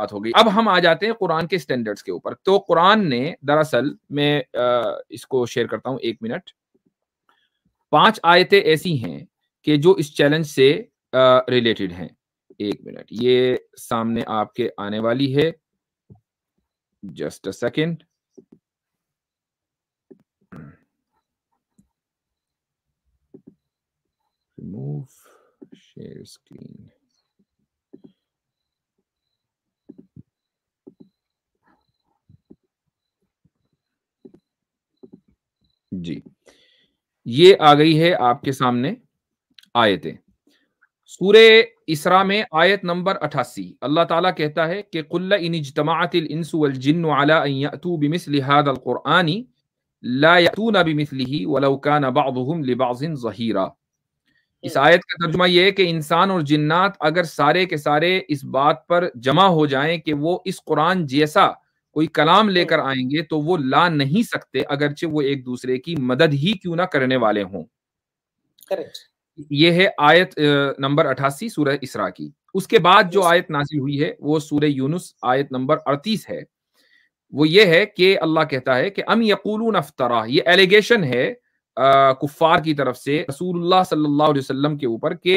बात हो गई अब हम आ जाते हैं कुरान के स्टैंडर्ड्स के ऊपर तो कुरान ने दरअसल मैं इसको शेयर करता हूं एक मिनट पांच आयतें ऐसी हैं कि जो इस चैलेंज से रिलेटेड हैं एक मिनट ये सामने आपके आने वाली है just a second remove share screen जी ये आ गई है आपके सामने आयतें सूर्य इसरा में आयत नंबर अठासी अल्लाह ताला कहता है कि कुल्ल इन इजतमातिल इंसु वल जिन्नु अला अन यातू बिमिस्ल हादल कुरआनी ला यातून बिमिस्लिही वलौ कान बअदहुम लिबअदिन जहीरा इस हम्म। आयत का तर्जुमा यह है कि इंसान और जिन्नात अगर सारे के सारे इस बात पर जमा हो जाएं कि वो इस कुरान जैसा कोई कलाम तो लेकर आएंगे तो वो ला नहीं सकते अगरचे वो एक दूसरे की मदद ही क्यों ना करने वाले हों ये है आयत नंबर अठासी सूरह इसरा की उसके बाद जो आयत नाजिल हुई है वो सूर्य यूनुस आयत नंबर अड़तीस है वो ये है कि अल्लाह कहता है कि अम यकूल अफ्तरा ये एलिगेशन है कुफार की तरफ से रसूलुल्लाह सल्लल्लाहु अलैहि वसल्लम के ऊपर कि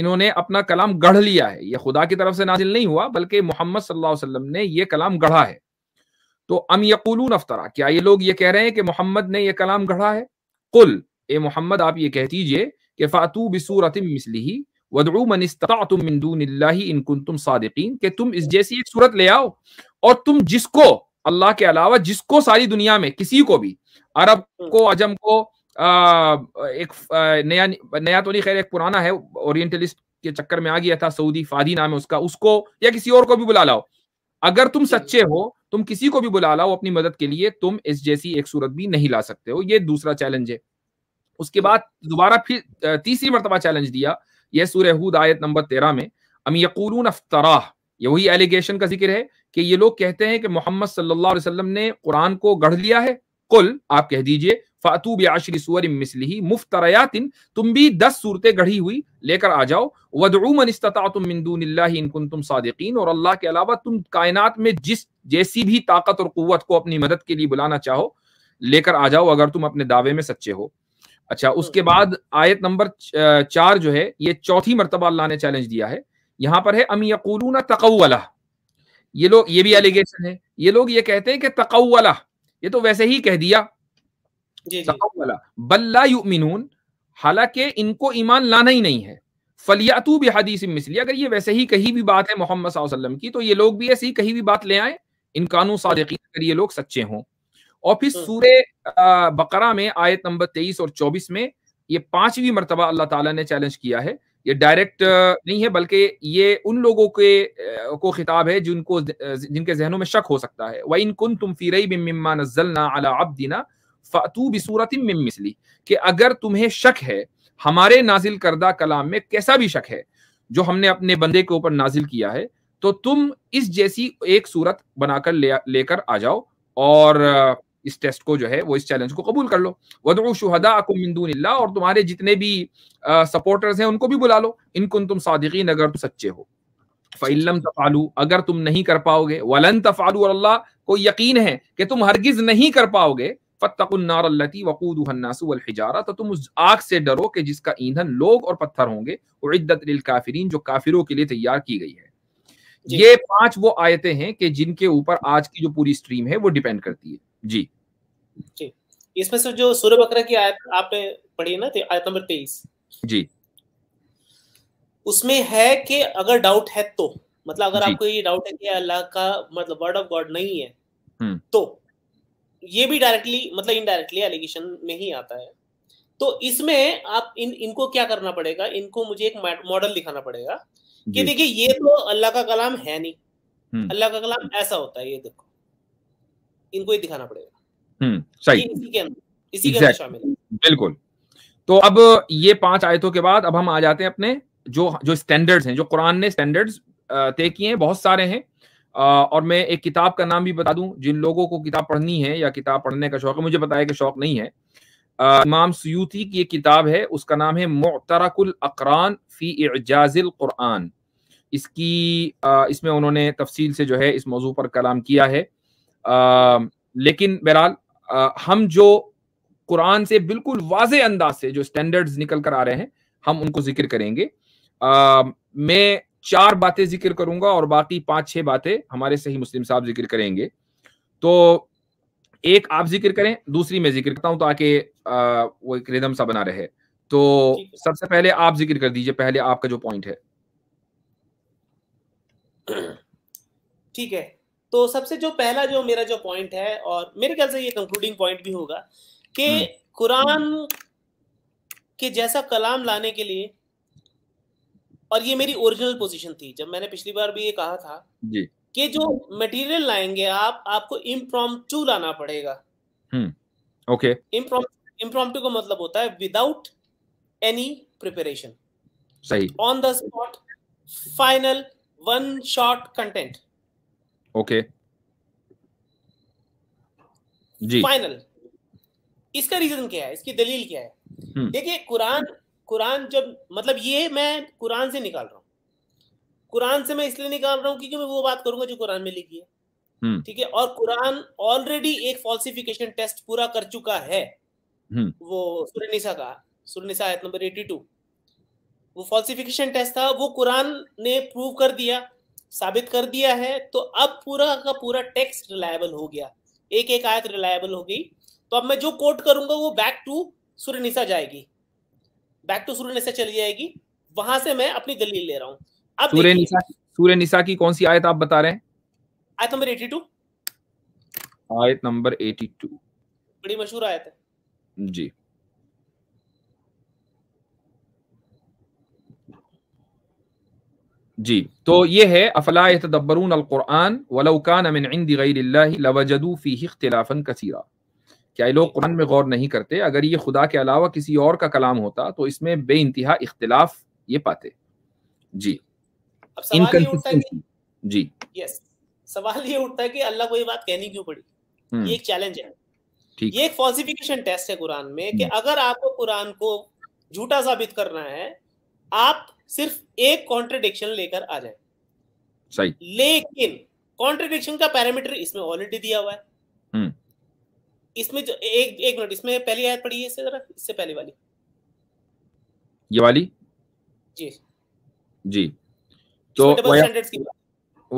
इन्होंने अपना कलाम गढ़ लिया है ये खुदा की तरफ से नाजिल नहीं हुआ बल्कि मोहम्मद सल्लल्लाहु अलैहि वसल्लम ने ये कलाम गढ़ा है तो अम यकूलून अफ्तरा क्या ये लोग ये कह रहे हैं कि मोहम्मद ने यह कलाम गढ़ा है कुल ए मोहम्मद आप ये कह दीजिए कि फ़ातू बसूरत मिसली वदरू मिंदून इनकुन तुम सादिकीन तुम इस जैसी एक सूरत ले आओ और तुम जिसको अल्लाह के अलावा जिसको सारी दुनिया में किसी को भी अरब हम्म। को अजम को आ, एक नया नया तो नहीं खैर एक पुराना है ओरिएंटलिस्ट के चक्कर में आ गया था सऊदी फादी नाम है उसका उसको या किसी और को भी बुला लाओ अगर तुम सच्चे हो तुम किसी को भी बुला लाओ अपनी मदद के लिए तुम इस जैसी एक सूरत भी नहीं ला सकते हो ये दूसरा चैलेंज है उसके बाद दोबारा फिर तीसरी मरतबा चैलेंज दिया यह सूर्य आयत नंबर तेरह में अम अफ्तरा अफ्तराह ये वही एलिगेशन का जिक्र है कि ये लोग कहते हैं कि मोहम्मद सल्लल्लाहु अलैहि वसल्लम ने कुरान को गढ़ लिया है कुल आप कह दीजिए फातू आशरी सुवर मिसल ही तुम भी दस सूरतें गढ़ी हुई लेकर आ जाओ वदरूमन इस्ता तुम इनकुन तुम सादिकीन और अल्लाह के अलावा तुम कायनात में जिस जैसी भी ताकत और कुत को अपनी मदद के लिए बुलाना चाहो लेकर आ जाओ अगर तुम अपने दावे में सच्चे हो अच्छा उसके बाद आयत नंबर चार जो है ये चौथी मरतबा अल्लाह ने चैलेंज दिया है यहाँ पर है अमी यकूलूना तकवला ये लोग ये भी एलिगेशन है ये लोग ये कहते हैं कि तकवला ये तो वैसे ही कह दिया बल्ला युमिनून हालांकि इनको ईमान लाना ही नहीं है फलियातू भी हदीस मिसली अगर ये वैसे ही कहीं भी बात है मोहम्मद वसल्लम की तो ये लोग भी ऐसी कहीं भी बात ले आए इन कानू सादकी अगर ये लोग सच्चे हों और फिर हम्म। सूर्य बकरा में आयत नंबर तेईस और चौबीस में ये पांचवी मरतबा अल्लाह ताला ने चैलेंज किया है ये डायरेक्ट नहीं है बल्कि ये उन लोगों के को खिताब है जिनको जिनके जहनों में शक हो सकता है वह इन कुन तुम फिर मिम्मा नजलना अला अब अब्दीना फातू बिसूरत में मिसली कि अगर तुम्हें शक है हमारे नाजिल करदा कलाम में कैसा भी शक है जो हमने अपने बंदे के ऊपर नाजिल किया है तो तुम इस जैसी एक सूरत बनाकर ले लेकर आ जाओ और इस टेस्ट को जो है वो इस चैलेंज को कबूल कर लो वदू शुहदा मिंदून और तुम्हारे जितने भी सपोर्टर्स हैं उनको भी बुला लो इनकुन तुम सादिकीन अगर तुम सच्चे हो फ़ैलम तफालू अगर तुम नहीं कर पाओगे वलन तफालू और अल्लाह को यकीन है कि तुम हरगिज नहीं कर पाओगे फ़तनार अल्लती वक़ूदनासुलहिजारा तो तुम उस आग से डरो कि जिसका ईंधन लोग और पत्थर होंगे और इद्दत काफिरीन जो काफिरों के लिए तैयार की गई है ये पांच वो आयतें हैं कि जिनके ऊपर आज की जो पूरी स्ट्रीम है वो डिपेंड करती है जी जी इसमें से जो सूर्य बकरा की आयत आपने पढ़ी ना आयत नंबर तेईस जी उसमें है कि अगर डाउट है तो मतलब अगर आपको ये डाउट है कि अल्लाह का मतलब वर्ड ऑफ गॉड नहीं है हम्म। तो ये भी डायरेक्टली मतलब इनडायरेक्टली एलिगेशन में ही आता है तो इसमें आप इन इनको क्या करना पड़ेगा इनको मुझे एक मॉडल दिखाना पड़ेगा कि देखिए ये तो अल्लाह का कलाम है नहीं हम्म। अल्लाह का कलाम ऐसा होता है ये देखो इनको ही दिखाना पड़ेगा हम्म, सही इसी के अंदर इसी के अंदर शामिल है बिल्कुल तो अब ये पांच आयतों के बाद अब हम आ जाते हैं अपने जो जो स्टैंडर्ड्स हैं जो कुरान ने स्टैंडर्ड्स तय किए हैं बहुत सारे हैं और मैं एक किताब का नाम भी बता दूं जिन लोगों को किताब पढ़नी है या किताब पढ़ने का शौक है मुझे बताया कि शौक नहीं है इमाम सयूती की एक किताब है उसका नाम है मोतरकुल अकरान फ़ी एजाजिल कुरान इसकी इसमें उन्होंने तफसील से जो है इस मौजू पर कलाम किया है लेकिन बहरहाल हम जो कुरान से बिल्कुल वाज अंदाज से जो स्टैंडर्ड्स निकल कर आ रहे हैं हम उनको जिक्र करेंगे आ, मैं चार बातें जिक्र करूंगा और बाकी पांच छह बातें हमारे सही मुस्लिम साहब जिक्र करेंगे तो एक आप जिक्र करें दूसरी मैं जिक्र करता हूं ताकि तो वो एक रिदम सा बना रहे तो सबसे पहले आप जिक्र कर दीजिए पहले आपका जो पॉइंट है ठीक है तो सबसे जो पहला जो मेरा जो पॉइंट है और मेरे ख्याल से ये कंक्लूडिंग पॉइंट भी होगा कि हम्म। कुरान के जैसा कलाम लाने के लिए और ये मेरी ओरिजिनल पोजीशन थी जब मैंने पिछली बार भी ये कहा था जी कि जो मटेरियल लाएंगे आप आपको इम्प्रोम लाना पड़ेगा ओके इम्प्रोम इम्प्रोम का मतलब होता है विदाउट एनी प्रिपरेशन सही on the spot final one shot content okay जी फाइनल इसका रीजन क्या है इसकी दलील क्या है हम्म। देखिए कुरान कुरान जब मतलब ये मैं कुरान से निकाल रहा हूँ कुरान से मैं इसलिए निकाल रहा हूँ क्योंकि मैं वो बात करूंगा जो कुरान में लिखी है हम्म। ठीक है और कुरान ऑलरेडी एक फॉल्सिफिकेशन टेस्ट पूरा कर चुका है हम्म। वो सुरनिसा का सुरनिसा आयत नंबर 82 वो फॉल्सिफिकेशन टेस्ट था वो कुरान ने प्रूव कर दिया साबित कर दिया है तो अब पूरा का पूरा टेक्स्ट रिलायबल हो गया एक एक आयत रिलायबल हो गई तो अब मैं जो कोट करूंगा वो बैक टू सुरनिसा जाएगी बैक टू सूर्य निशा चली जाएगी वहां से मैं अपनी दलील ले रहा हूँ अब सूर्य निशा सूर्य निशा की कौन सी आयत आप बता रहे हैं आयत नंबर एटी टू आयत नंबर एटी टू बड़ी मशहूर आयत है जी जी तो ये है अफला तदब्बरून अल कुरान वलौकान मिन इंद गैरिल्लाह लवजदू फीही इख्तिलाफन कसीरा क्या ये लोग कुरान में गौर नहीं करते अगर ये खुदा के अलावा किसी और का कलाम होता तो इसमें बे इंतहा इख्तलाफ ये पाते जी इनकन्सिस्टेंसी जी यस सवाल ये उठता है कि अल्लाह को ये बात कहनी क्यों पड़ी हम्म। ये एक चैलेंज है ठीक ये एक फॉल्सिफिकेशन टेस्ट है कुरान में कि हम्म। अगर आपको कुरान को झूठा साबित करना है आप सिर्फ एक कॉन्ट्रडिक्शन लेकर आ जाए सही लेकिन कॉन्ट्रडिक्शन का पैरामीटर इसमें ऑलरेडी दिया हुआ है हम्म। इसमें जो एक एक मिनट इसमें पहली आयत पढ़िए इससे जरा इससे पहली वाली ये वाली जी जी तो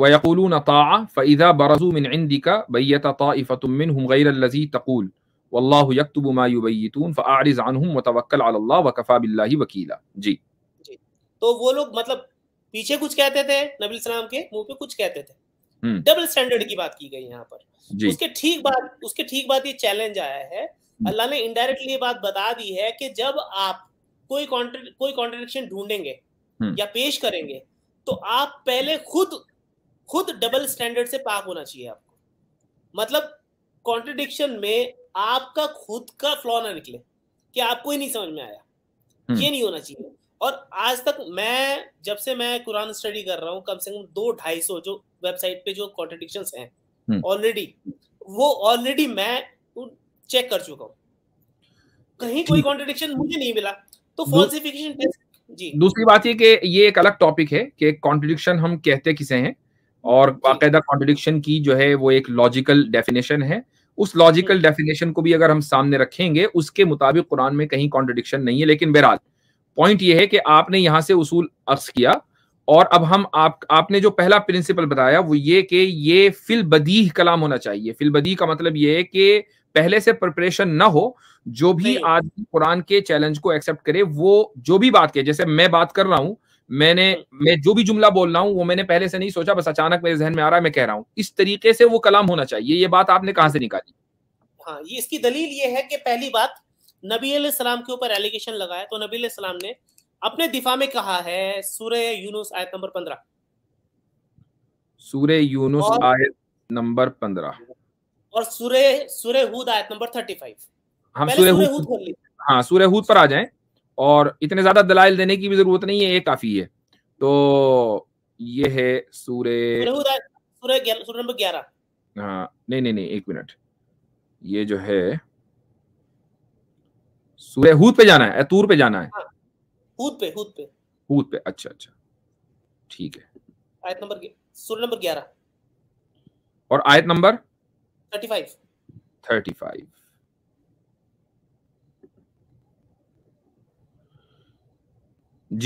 ويقولون طاعة فإذا برزوا من عندك بيت طائفة منهم غير الذي تقول والله يكتب ما يبيتون فأعرض عنهم وتوكل على الله وكفى بالله وكيلا जी तो वो लोग मतलब पीछे कुछ कहते थे नबी सलाम के मुंह पे कुछ कहते थे डबल हम्म। स्टैंडर्ड की बात की गई यहाँ पर उसके ठीक बाद उसके ठीक बाद ये चैलेंज आया है हम्म। अल्लाह ने इनडायरेक्टली ये बात बता दी है कि जब आप कोई कॉन्ट्रे कोई कॉन्ट्रडिक्शन ढूंढेंगे हम्म। या पेश करेंगे तो आप पहले खुद खुद डबल स्टैंडर्ड से पाक होना चाहिए आपको मतलब कॉन्ट्रडिक्शन में आपका खुद का फ्लॉ ना निकले कि आपको ही नहीं समझ में आया ये नहीं होना चाहिए और आज तक मैं जब से मैं कुरान स्टडी कर रहा हूँ कम से कम दो ढाई सौ जो वेबसाइट पे जो कॉन्ट्रडिक्शन हैं ऑलरेडी हम्म। वो ऑलरेडी मैं चेक कर चुका हूँ कहीं कोई कॉन्ट्रडिक्शन मुझे नहीं मिला तो फॉल्सिफिकेशन जी दूसरी बात ये कि ये एक अलग टॉपिक है कि कॉन्ट्रडिक्शन हम कहते किसे हैं और बाकायदा कॉन्ट्रडिक्शन की जो है वो एक लॉजिकल डेफिनेशन है उस लॉजिकल डेफिनेशन को भी अगर हम सामने रखेंगे उसके मुताबिक कुरान में कहीं कॉन्ट्रडिक्शन नहीं है लेकिन बहरहाल पॉइंट ये है कि आपने यहां से उसूल अक्स किया और अब हम आप आपने जो पहला प्रिंसिपल बताया वो ये कि ये फिल बदी कलाम होना चाहिए फिल बदी का मतलब ये है कि पहले से प्रिपरेशन ना हो जो भी आदमी कुरान के चैलेंज को एक्सेप्ट करे वो जो भी बात कहे जैसे मैं बात कर रहा हूँ मैंने मैं जो भी जुमला बोल रहा हूँ वो मैंने पहले से नहीं सोचा बस अचानक मेरे जहन में आ रहा है मैं कह रहा हूँ इस तरीके से वो कलाम होना चाहिए ये बात आपने कहा से निकाली हाँ ये इसकी दलील ये है कि पहली बात नबी सलाम के ऊपर एलिगेशन लगाया तो नबी सलाम ने अपने दिफा में कहा है सूर्य यूनुस आयत नंबर पंद्रह सूर्य यूनुस आयत नंबर पंद्रह और सूर्य सूर्य हूद आयत नंबर थर्टी फाइव हम सूर्य हूद हाँ सूर्य हूद पर आ जाएं और इतने ज्यादा दलाइल देने की भी जरूरत नहीं है ये काफी है तो ये है सूर्य सूर्य नंबर ग्यारह हाँ नहीं नहीं नहीं एक मिनट ये जो है सूर्य हूद पे जाना है तूर पे जाना है हूद हाँ। पे हूद पे हूद पे अच्छा अच्छा ठीक है आयत नंबर सूर्य नंबर ग्यारह और आयत नंबर थर्टी फाइव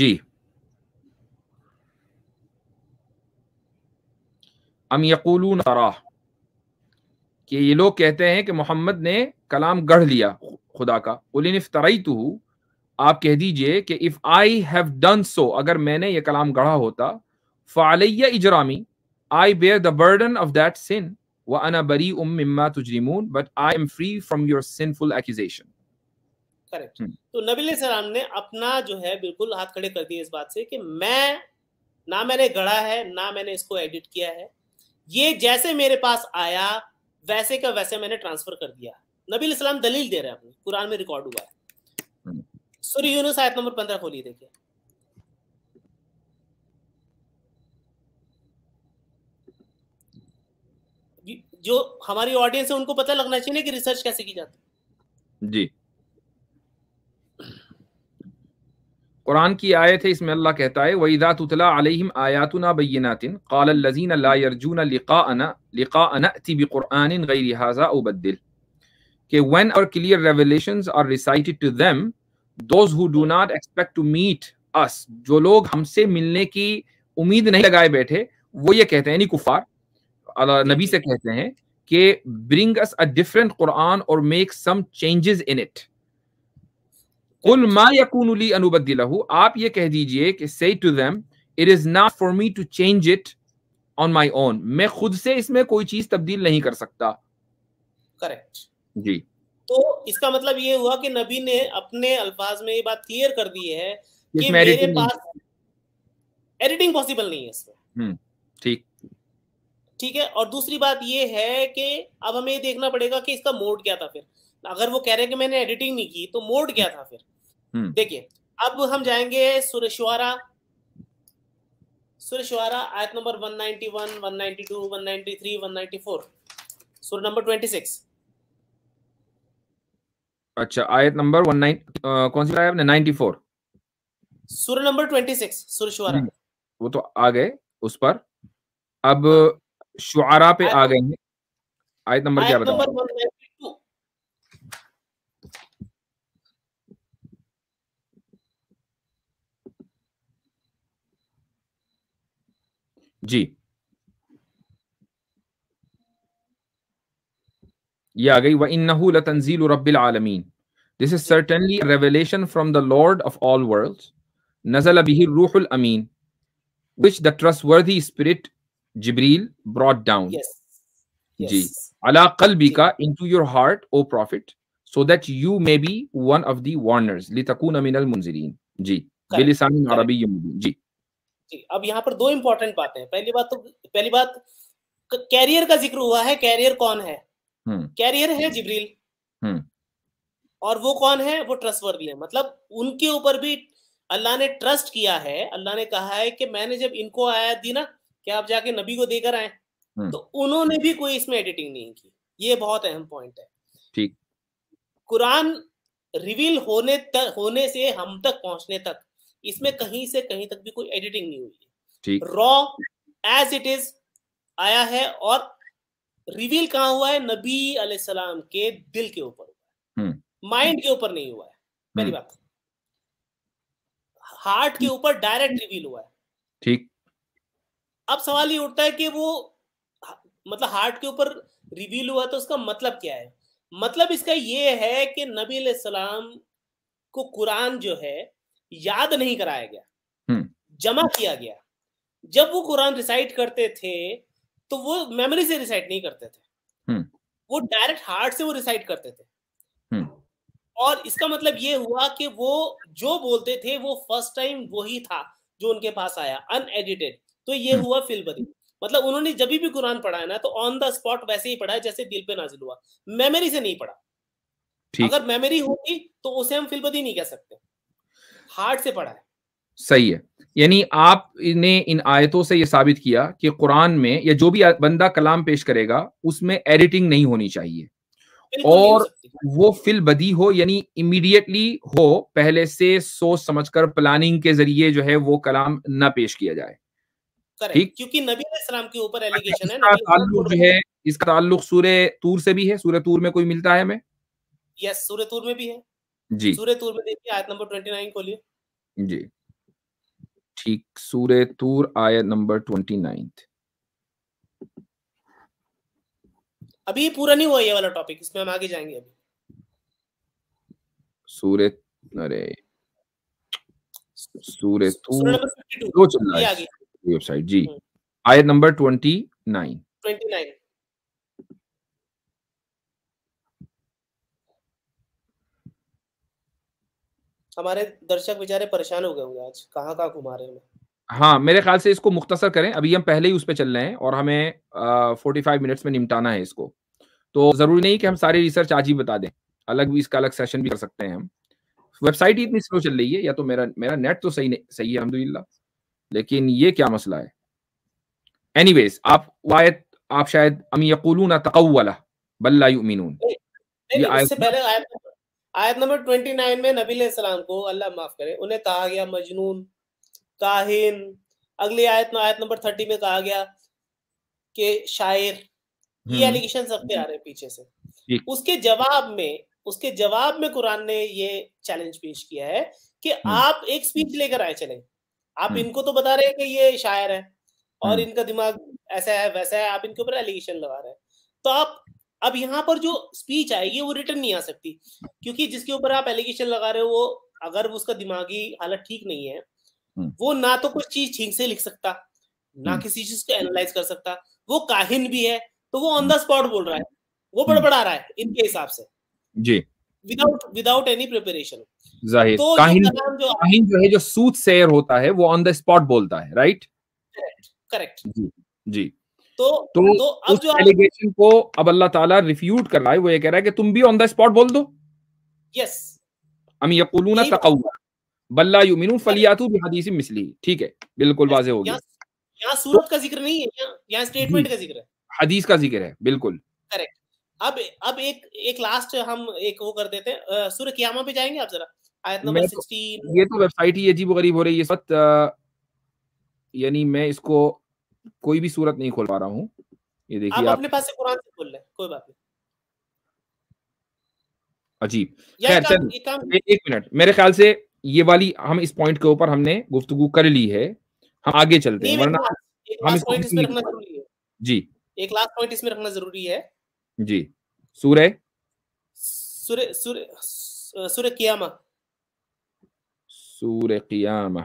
जी अम यकुलू नारा कि ये लोग कहते हैं कि मोहम्मद ने कलाम गढ़ लिया खुदा का उलिन इफ तरई आप कह दीजिए कि if I have done so अगर मैंने ये कलाम गढ़ा होता फालिया इजरामी I bear the burden of that sin व अना बरी उम मिम्मा तुजरिमून but I am free from your sinful accusation correct तो नबी सलाम ने अपना जो है बिल्कुल हाथ खड़े कर दिए इस बात से कि मैं ना मैंने गढ़ा है ना मैंने इसको एडिट किया है ये जैसे मेरे पास आया वैसे का वैसे मैंने ट्रांसफर कर दिया नबी सलाम दलील दे रहे हैं अपने कुरान में रिकॉर्ड हुआ है हम्म। सूर्य यूनुस आयत नंबर पंद्रह खोलिए देखिए जो हमारी ऑडियंस है उनको पता लगना चाहिए कि रिसर्च कैसे की जाती है जी कुरान की आयत है इसमें अल्लाह कहता है वईदा तुतला अलैहिम आयातुना बैनातिन काल लजीन ला यरजून लिकाअना लिकाअना ति बिकुरान गैर हाजा उबद्दिल कि when our clear revelations are recited to them those who do not expect to meet us जो लोग हमसे मिलने की उम्मीद नहीं लगाए बैठे वो ये कहते हैं यानी कुफार नबी से कहते हैं कि bring us a different Quran और make some changes in it कुल मा यकून ली अनुबद्दिलहु आप ये कह दीजिए कि से to them it is not for me to change it on my own मैं खुद से इसमें कोई चीज तब्दील नहीं कर सकता करेक्ट जी तो इसका मतलब ये हुआ कि नबी ने अपने अल्फाज में ये बात क्लियर कर दी है कि मेरे पास एडिटिंग पॉसिबल नहीं है इसमें हम्म, ठीक ठीक है और दूसरी बात ये है कि अब हमें ये देखना पड़ेगा कि इसका मोड क्या था फिर अगर वो कह रहे हैं कि मैंने एडिटिंग नहीं की तो मोड क्या था फिर हम्म। देखिए अब हम जाएंगे सुरेश्वारा सुरेश्वरा आयत नंबर 191 192 193 194 सुर नंबर 26 अच्छा आयत नंबर वन नाइन कौन सी आपने नाइनटी फोर सूर्य नंबर ट्वेंटी सिक्स सूर्य शुआरा हम्म, वो तो आ गए उस पर अब हाँ। शुआरा पे आ गए हैं आयत नंबर क्या बताओ जी ये आ गई वन्नहू तंजील रब्बिल आलमीन this is certainly revelation from the Lord of all worlds नजल बिही रूहुल अमीन which the trustworthy spirit Jibreel brought down जी अला कल्बी का into your heart O prophet so that you may be one of the warners लितकून मिनल मुनजिरीन जी बिलिसान अरबी मुबीन जी जी अब यहाँ पर दो इम्पोर्टेंट बातें हैं पहली बात तो पहली बात कैरियर का जिक्र हुआ है कैरियर कौन है हम्म। कैरियर है जिब्रील हम्म। और वो कौन है वो ट्रस्ट है मतलब उनके ऊपर भी अल्लाह ने ट्रस्ट किया है अल्लाह ने कहा है कि मैंने जब इनको आयत दी ना कि आप जाके नबी को देकर आए हम्म। तो उन्होंने भी कोई इसमें एडिटिंग नहीं की ये बहुत अहम पॉइंट है ठीक कुरान रिवील होने तक होने से हम तक पहुंचने तक इसमें कहीं से कहीं तक भी कोई एडिटिंग नहीं हुई है रॉ एज इट इज आया है और रिवील कहा हुआ है नबी सलाम के दिल के ऊपर हुआ है हम्म। माइंड के ऊपर नहीं हुआ है पहली बात हार्ट के ऊपर डायरेक्ट रिवील हुआ है ठीक अब सवाल ये उठता है कि वो मतलब हार्ट के ऊपर रिवील हुआ तो उसका मतलब क्या है मतलब इसका ये है कि नबी सलाम को कुरान जो है याद नहीं कराया गया हम्म। जमा किया गया जब वो कुरान रिसाइट करते थे तो वो मेमोरी से रिसाइट नहीं करते थे हम्म। वो डायरेक्ट हार्ट से वो रिसाइट करते थे हम्म। और इसका मतलब ये हुआ कि वो जो बोलते थे वो फर्स्ट टाइम वही था जो उनके पास आया अनएडिटेड तो ये हम्म। हुआ फिलबदी मतलब उन्होंने जब भी कुरान पढ़ा है ना तो ऑन द स्पॉट वैसे ही पढ़ा है जैसे दिल पे नाजिल हुआ मेमोरी से नहीं पढ़ा अगर मेमोरी होती तो उसे हम फिलबदी नहीं कह सकते हार्ट से पढ़ा है सही है यानी आपने इन आयतों से यह साबित किया कि कुरान में या जो भी बंदा कलाम पेश करेगा उसमें एडिटिंग नहीं होनी चाहिए और वो फिल बदी हो यानी इमीडिएटली हो पहले से सोच समझकर प्लानिंग के जरिए जो है वो कलाम ना पेश किया जाए ठीक क्योंकि नबी सलाम के ऊपर एलिगेशन अच्छा, है ताल्लुक जो है इसका ताल्लुक सूर्य तूर से भी है सूर्य तूर में कोई मिलता है हमें यस सूर्य तूर में भी है जी सूर्य तूर में देखिए आयत नंबर 29 लिए जी ठीक सूर्य तूर आयत नंबर ट्वेंटी नाइन्थ अभी पूरा नहीं हुआ ये वाला टॉपिक इसमें हम आगे जाएंगे अभी सूर्य अरे सूर्य तूर दो चल रहा है वेबसाइट जी हम्म। आयत number twenty nine twenty nine हमारे दर्शक बेचारे परेशान हो गए होंगे आज कहाँ कहाँ घुमा रहे हैं हाँ मेरे ख्याल से इसको मुख्तसर करें अभी हम पहले ही उस पर चल रहे हैं और हमें फोर्टी फाइव मिनट्स में निमटाना है इसको तो जरूरी नहीं कि हम सारी रिसर्च आज ही बता दें अलग भी इसका अलग सेशन भी कर सकते हैं हम वेबसाइट ही इतनी स्लो चल रही है या तो मेरा मेरा नेट तो सही नहीं सही है अलहमदिल्ला लेकिन ये क्या मसला है एनी वेज आप वायद आप शायद अमी तक वाला बल्ला यूमिनून ये आयत आयत नंबर ट्वेंटी नाइन में नबी सलाम को अल्लाह माफ करे उन्हें कहा गया मजनून काहिन अगली आयत में आयत नंबर थर्टी में कहा गया कि शायर ये एलिगेशन हम्म। सबके आ रहे हैं पीछे से उसके जवाब में उसके जवाब में कुरान ने ये चैलेंज पेश किया है कि हम्म। आप एक स्पीच लेकर आए चले आप हम्म। इनको तो बता रहे हैं कि ये शायर है और इनका दिमाग ऐसा है वैसा है आप इनके ऊपर एलिगेशन लगा रहे हैं तो आप अब यहाँ पर जो स्पीच आएगी वो रिटर्न नहीं आ सकती क्योंकि जिसके ऊपर आप एलिगेशन लगा रहे हो वो अगर उसका दिमागी हालत ठीक नहीं है हम्म। वो ना तो कुछ चीज ठीक से लिख सकता ना हम्म। किसी चीज को एनालाइज कर सकता वो काहिन भी है तो वो ऑन द स्पॉट बोल रहा है वो बड़बड़ा हम्म। रहा है इनके हिसाब से जी विदाउट विदाउट एनी प्रिपरेशन जाहिर तो काहिन जो काहिन जो है जो सूथ सेयर होता है वो ऑन द स्पॉट बोलता है राइट करेक्ट जी जी तो तो, तो अब जो एलिगेशन को अब अल्लाह ताला रिफ्यूट कर रहा है वो ये कह रहा है कि तुम भी ऑन द स्पॉट बोल दो यस हम ना तकवा बल्ला युमिनू फलियातु बिहदीस मिसली ठीक है बिल्कुल वाजे हो गया यहाँ सूरत का जिक्र नहीं है यहाँ स्टेटमेंट का जिक्र है हदीस का जिक्र है बिल्कुल करेक्ट अब अब एक एक लास्ट हम एक वो कर देते हैं सूर्य कियामा पे जाएंगे आप जरा आयत नंबर 16 तो- ये तो वेबसाइट ही अजीब गरीब हो रही है इस वक्त यानी मैं इसको कोई भी सूरत नहीं खोल पा रहा हूँ ये देखिए आप, अपने पास से कुरान से खोल ले कोई बात नहीं अजीब खैर चल एक मिनट मेरे ख्याल से ये वाली हम इस पॉइंट के ऊपर हमने गुफ्तगु कर ली है हम आगे चलते हैं वरना हम इस पॉइंट इसमें रखना जरूरी है जी एक लास्ट पॉइंट इसमें रखना जरूरी है जी सूर्य सूर्य सूर्य सूर्य कियामा सूर्य कियामा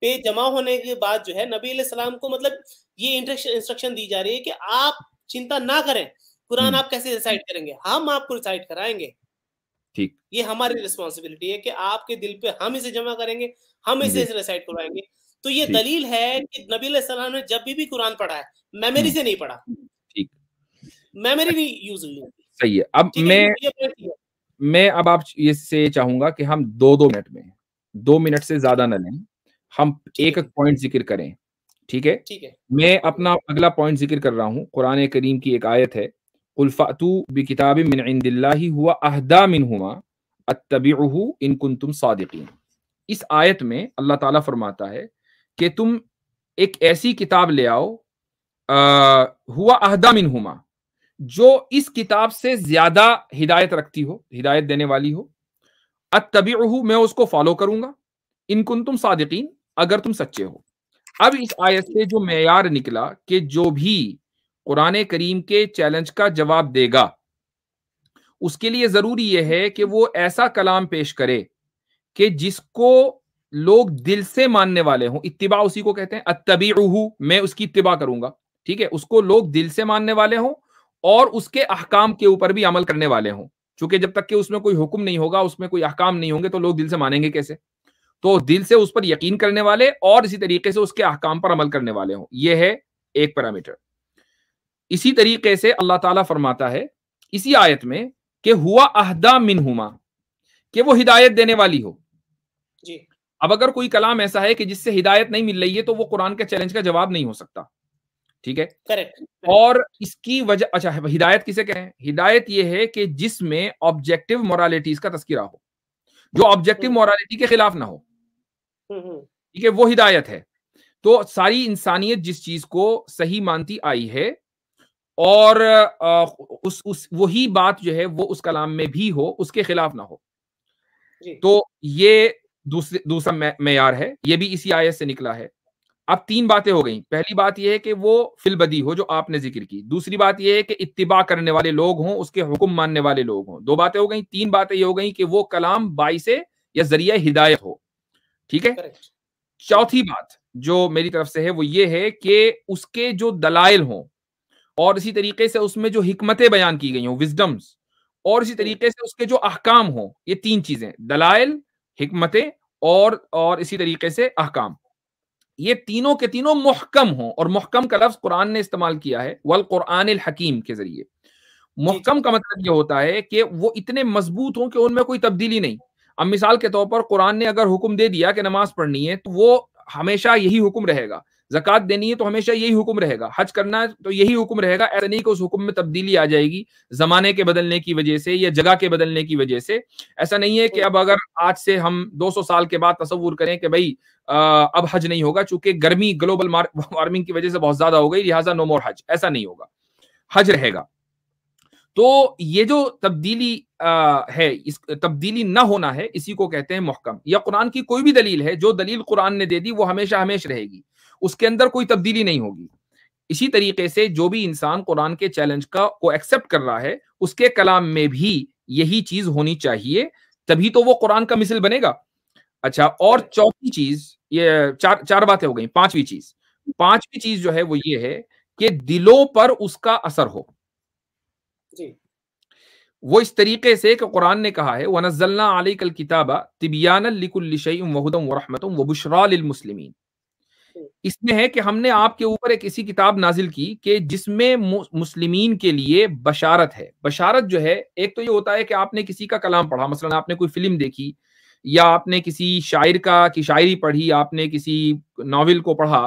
पे जमा होने के बाद जो है नबी सलाम को मतलब ये इंस्ट्रक्शन दी जा रही है कि आप चिंता ना करें कुरान हम्म। आप कैसे डिसाइड करेंगे हम आपको डिसाइड कराएंगे ठीक ये हमारी रिस्पॉन्सिबिलिटी है कि आपके दिल पे हम इसे जमा करेंगे हम इसे डिसाइड करवाएंगे तो ये दलील है कि नबी सलाम ने जब भी, भी कुरान पढ़ा है मेमोरी हम्म। से नहीं पढ़ा ठीक मेमोरी नहीं यूज हुई सही है अब मैं मैं अब आप इससे चाहूंगा कि हम दो दो मिनट में दो मिनट से ज्यादा न लें हम एक एक पॉइंट जिक्र करें ठीक है ठीक है मैं अपना अगला पॉइंट जिक्र कर रहा हूँ कुरान करीम की एक आयत है उल्फातू बि किताब मिन इंदिल्ला हुआ अहदा मिन हुआ अतबीहू इन कुन सादिकीन इस आयत में अल्लाह ताला फरमाता है कि तुम एक ऐसी किताब ले आओ आ, हुआ अहदा मिन हुमा जो इस किताब से ज्यादा हिदायत रखती हो हिदायत देने वाली हो अतबीहू मैं उसको फॉलो करूंगा इन कुन तुम सादिकीन अगर तुम सच्चे हो अब इस आयत से जो मैार निकला कि जो भी कुरान करीम के चैलेंज का जवाब देगा उसके लिए जरूरी यह है कि वो ऐसा कलाम पेश करे कि जिसको लोग दिल से मानने वाले हों इतबा उसी को कहते हैं अतबी मैं उसकी इतबा करूंगा ठीक है उसको लोग दिल से मानने वाले हों और उसके अहकाम के ऊपर भी अमल करने वाले हों चूंकि जब तक कि उसमें कोई हुक्म नहीं होगा उसमें कोई अहकाम नहीं होंगे तो लोग दिल से मानेंगे कैसे तो दिल से उस पर यकीन करने वाले और इसी तरीके से उसके अहकाम पर अमल करने वाले हों यह है एक पैरामीटर इसी तरीके से अल्लाह ताला फरमाता है इसी आयत में कि हुआ अहदा हुमा कि वो हिदायत देने वाली हो जी अब अगर कोई कलाम ऐसा है कि जिससे हिदायत नहीं मिल रही है तो वो कुरान के चैलेंज का जवाब नहीं हो सकता ठीक है करेक्ट और इसकी वजह अच्छा हिदायत किसे कहें हिदायत यह है कि जिसमें ऑब्जेक्टिव मोरालिटीज का तस्करा हो जो ऑब्जेक्टिव हम्म। मोरालिटी के खिलाफ ना हो हम्म, हम्म। ठीक है वो हिदायत है तो सारी इंसानियत जिस चीज को सही मानती आई है और उस उस वही बात जो है वो उस कलाम में भी हो उसके खिलाफ ना हो तो ये दूसरे दूसरा मैार है ये भी इसी आयत से निकला है अब तीन बातें हो गई पहली बात यह है कि वो फिलबदी हो जो आपने जिक्र की दूसरी बात यह है कि इतबा करने वाले लोग हों उसके हुक्म मानने वाले लोग हों दो बातें हो गई तीन बातें ये हो गई कि वो कलाम बाई से या जरिया हिदायत हो ठीक है चौथी बात जो मेरी तरफ से है वो ये है कि उसके जो दलाइल हों और इसी तरीके से उसमें जो हिकमतें बयान की गई हों विजडम्स और इसी तरीके से उसके जो अहकाम हो ये तीन चीजें दलाइल हिकमतें और और इसी तरीके से अहकाम ये तीनों के तीनों मुहकम हों और मुहकम का लफ्ज कुरान ने इस्तेमाल किया है वल कुरान हकीम के जरिए मुहकम का मतलब ये होता है कि वो इतने मजबूत हों कि उनमें कोई तब्दीली नहीं अब मिसाल के तौर पर कुरान ने अगर हुक्म दे दिया कि नमाज पढ़नी है तो वो हमेशा यही हुक्म रहेगा जक़ात देनी है तो हमेशा यही हुक्म रहेगा हज करना है तो यही हुक्म रहेगा ऐसा नहीं कि उस हुक्म में तब्दीली आ जाएगी जमाने के बदलने की वजह से या जगह के बदलने की वजह से ऐसा नहीं है कि अब अगर आज से हम 200 साल के बाद तस्वूर करें कि भाई अब हज नहीं होगा चूंकि गर्मी ग्लोबल वार्मिंग की वजह से बहुत ज्यादा हो गई लिहाजा नो मोर हज ऐसा नहीं होगा हज रहेगा तो ये जो तब्दीली आ, है इस तब्दीली ना होना है इसी को कहते हैं मोहकम या कुरान की कोई भी दलील है जो दलील कुरान ने दे दी वो हमेशा हमेशा रहेगी उसके अंदर कोई तब्दीली नहीं होगी इसी तरीके से जो भी इंसान कुरान के चैलेंज का को एक्सेप्ट कर रहा है उसके कलाम में भी यही चीज होनी चाहिए तभी तो वो कुरान का मिसल बनेगा अच्छा और चौथी चीज ये चार चार बातें हो गई पांचवी चीज पांचवी चीज जो है वो ये है कि दिलों पर उसका असर हो वो इस तरीके से कि कुरान ने कहा है वनजल्ला अली कल किताबा तिबियान वहदम इसमें है कि हमने आपके ऊपर एक ऐसी किताब नाजिल की कि जिसमें मुस्लिमीन के लिए बशारत है बशारत जो है एक तो ये होता है कि आपने किसी का कलाम पढ़ा मसलन आपने कोई फिल्म देखी या आपने किसी शायर का की शायरी पढ़ी आपने किसी नावल को पढ़ा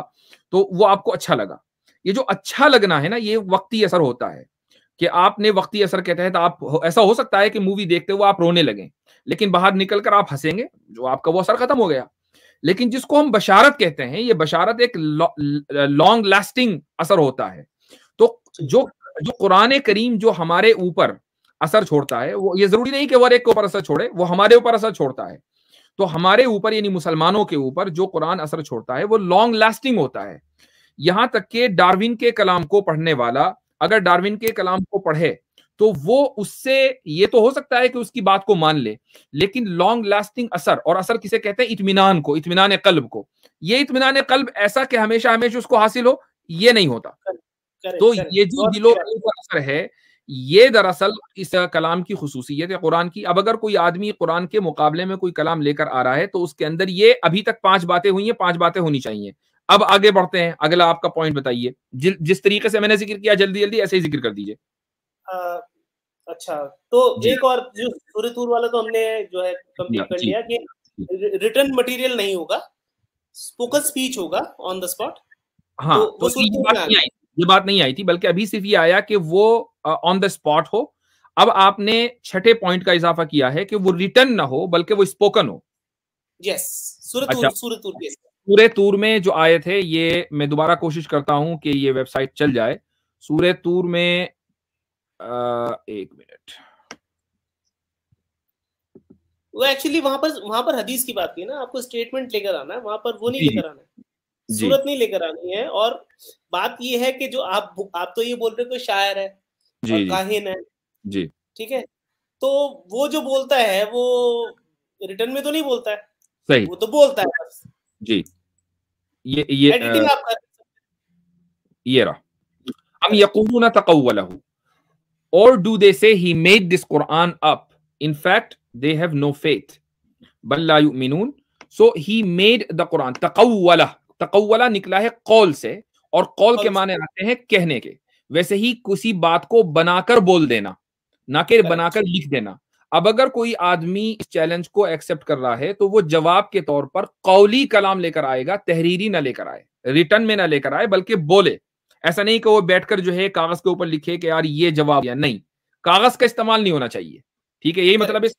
तो वो आपको अच्छा लगा ये जो अच्छा लगना है ना ये वक्ती असर होता है कि आपने वक्ती असर के तहत तो आप ऐसा हो सकता है कि मूवी देखते हुए आप रोने लगे लेकिन बाहर निकल कर आप हंसेंगे जो आपका वो असर खत्म हो गया लेकिन जिसको हम बशारत कहते हैं ये बशारत एक लॉन्ग लास्टिंग असर होता है तो जो जो कुरान करीम जो हमारे ऊपर असर छोड़ता है वो ये जरूरी नहीं कि वो एक के ऊपर असर छोड़े वो हमारे ऊपर असर छोड़ता है तो हमारे ऊपर यानी मुसलमानों के ऊपर जो कुरान असर छोड़ता है वो लॉन्ग लास्टिंग होता है यहां तक के डार्विन के कलाम को पढ़ने वाला अगर डार्विन के कलाम को पढ़े तो वो उससे ये तो हो सकता है कि उसकी बात को मान ले लेकिन लॉन्ग लास्टिंग असर और असर किसे कहते हैं इतमान को इतमान कल्ब को ये इतमान कल्ब ऐसा कि हमेशा हमेशा उसको हासिल हो ये नहीं होता तो ये जो दिलो का असर है ये दरअसल इस कलाम की खसूसियत है कुरान की अब अगर कोई आदमी कुरान के मुकाबले में कोई कलाम लेकर आ रहा है तो उसके अंदर ये अभी तक पांच बातें हुई हैं पांच बातें होनी चाहिए अब आगे बढ़ते हैं अगला आपका पॉइंट बताइए जिस तरीके से मैंने जिक्र किया जल्दी जल्दी ऐसे ही जिक्र कर दीजिए अच्छा तो एक और जो सूर्यतूर वाला तो हमने जो है कंप्लीट कर लिया कि रिटर्न मटेरियल नहीं होगा स्पोकन स्पीच होगा ऑन द स्पॉट हाँ तो, तो ये बात नहीं आई ये बात नहीं आई थी बल्कि अभी सिर्फ ये आया कि वो ऑन द स्पॉट हो अब आपने छठे पॉइंट का इजाफा किया है कि वो रिटर्न ना हो बल्कि वो स्पोकन हो यस सूरतूर अच्छा, सूरतूर सूर्य तूर में जो आए थे ये मैं दोबारा कोशिश करता हूं कि ये वेबसाइट चल जाए सूर्य तूर में आ, एक मिनट वो एक्चुअली वहां पर वहां पर हदीस की बात की ना आपको स्टेटमेंट लेकर आना है वहां पर वो नहीं लेकर आना है सूरत नहीं लेकर आनी है और बात ये है कि जो आप आप तो ये बोल रहे हो शायर है जी, और काहिन है जी ठीक है तो वो जो बोलता है वो रिटर्न में तो नहीं बोलता है सही वो तो बोलता है जी ये ये ये रहा हम यकूबू तकवला हूं और do they say he made this Quran up in fact they have no faith बल्ला मिनून so he made the Quran तकवला तकवला निकला है कौल से और कौल के माने रहते हैं कहने के वैसे ही किसी बात को बनाकर बोल देना ना कि बनाकर लिख देना अब अगर कोई आदमी इस चैलेंज को एक्सेप्ट कर रहा है तो वो जवाब के तौर पर कौली कलाम लेकर आएगा तहरीरी ना लेकर आए रिटर्न में ना लेकर आए बल्कि बोले ऐसा नहीं कि वो बैठकर जो है कागज के ऊपर लिखे कि यार ये जवाब या नहीं कागज का इस्तेमाल नहीं होना चाहिए ठीक है यही मतलब इस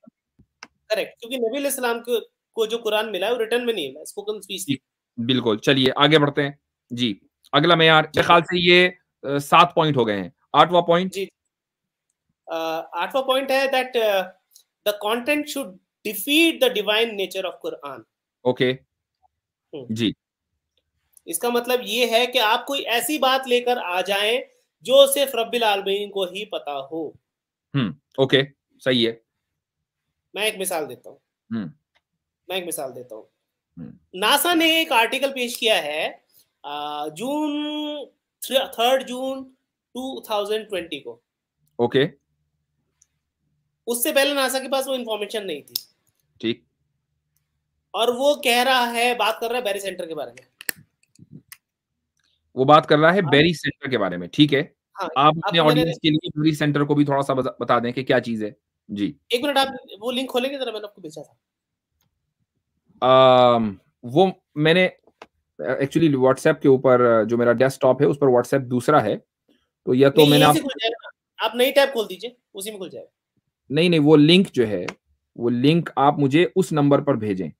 करेक्ट क्योंकि नबी इस्लाम को, को जो कुरान मिला है वो रिटर्न में नहीं मिला बिल्कुल चलिए आगे बढ़ते हैं जी अगला मैार मेरे ख्याल से ये सात पॉइंट हो गए हैं आठवां पॉइंट जी आठवां पॉइंट है that the content should defeat the divine nature of quran okay hmm. जी इसका मतलब ये है कि आप कोई ऐसी बात लेकर आ जाएं जो सिर्फ रब्बिल आलमीन को ही पता हो हम्म hmm. ओके सही है मैं एक मिसाल देता हूँ hmm. मैं एक मिसाल देता हूँ नासा ने एक आर्टिकल पेश किया है जून थर्ड जून 2020 को ओके okay. उससे पहले नासा के पास वो इन्फॉर्मेशन नहीं थी ठीक और वो कह रहा है बात कर रहा है बेरी सेंटर के बारे में वो बात कर रहा है बेरी हाँ। सेंटर के बारे में ठीक है हाँ, आप अपने ऑडियंस के लिए बेरी सेंटर को भी थोड़ा सा बता दें कि क्या चीज है जी एक मिनट आप वो लिंक खोलेंगे जरा मैंने आपको भेजा था अम वो मैंने एक्चुअली व्हाट्सएप के ऊपर जो मेरा डेस्कटॉप है उस पर व्हाट्सएप दूसरा है तो या तो मैंने आप आप नई टैब खोल दीजिए उसी में खुल जाएगा नहीं नहीं वो लिंक जो है वो लिंक आप मुझे उस नंबर पर भेजें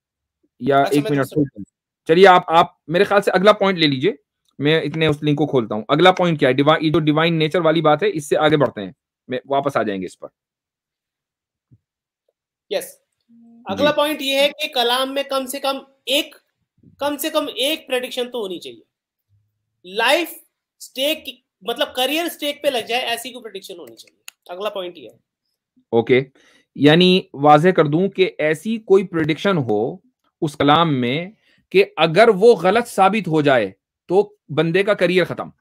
या अच्छा, एक मिनट चलिए आप आप मेरे ख्याल से अगला पॉइंट ले लीजिए मैं इतने उस लिंक को खोलता हूँ अगला पॉइंट क्या है डिवा, ये जो डिवाइन नेचर वाली बात है इससे आगे बढ़ते हैं मैं वापस आ जाएंगे इस पर यस अगला पॉइंट ये है कि कलाम में कम से कम एक कम से कम एक प्रेडिक्शन तो होनी चाहिए लाइफ स्टेक मतलब करियर स्टेक पे लग जाए ऐसी कोई प्रेडिक्शन होनी चाहिए अगला पॉइंट ये है ओके यानी वाजह कर दूं कि ऐसी कोई प्रडिक्शन हो उस कलाम में कि अगर वो गलत साबित हो जाए तो बंदे का करियर खत्म